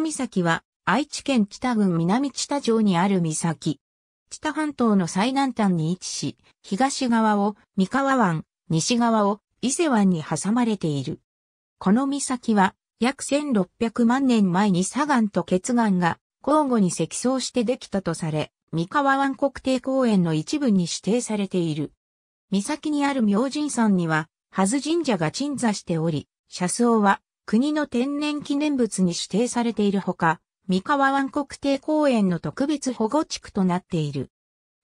みさきは愛知県知多郡南知多町にある岬。知多半島の最南端に位置し、東側を三河湾、西側を伊勢湾に挟まれている。この岬は約1600万年前に砂岩と結岩が交互に積層してできたとされ、三河湾国定公園の一部に指定されている。岬にある明神山には、はず神社が鎮座しており、車窓は国の天然記念物に指定されているほか、三河湾国定公園の特別保護地区となっている。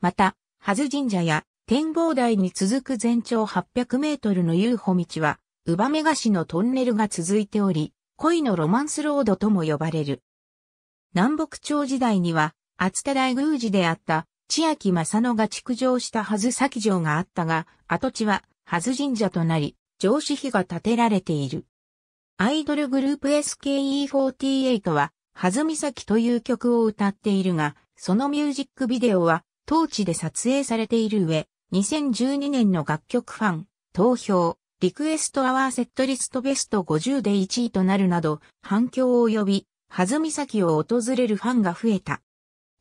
また、はず神社や展望台に続く全長800メートルの遊歩道は、ウバメガシのトンネルが続いており、恋のロマンスロードとも呼ばれる。南北朝時代には、厚田大宮寺であった千秋正野が築城したはず先城があったが、跡地ははず神社となり、城主碑が建てられている。アイドルグループ SKE48 は、はずみさきという曲を歌っているが、そのミュージックビデオは、当地で撮影されている上、2012年の楽曲ファン、投票、リクエストアワーセットリストベスト50で1位となるなど、反響を呼び、はずみきを訪れるファンが増えた。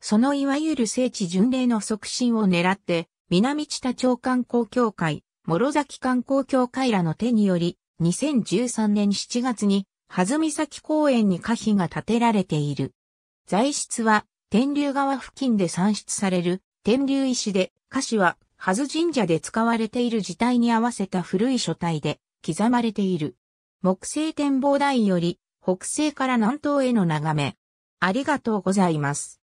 そのいわゆる聖地巡礼の促進を狙って、南知多町観光協会、諸崎観光協会らの手により、2013年7月に、ずみき公園に可否が建てられている。材質は、天竜川付近で産出される、天竜石で、歌詞は、はず神社で使われている時代に合わせた古い書体で、刻まれている。木星展望台より、北西から南東への眺め。ありがとうございます。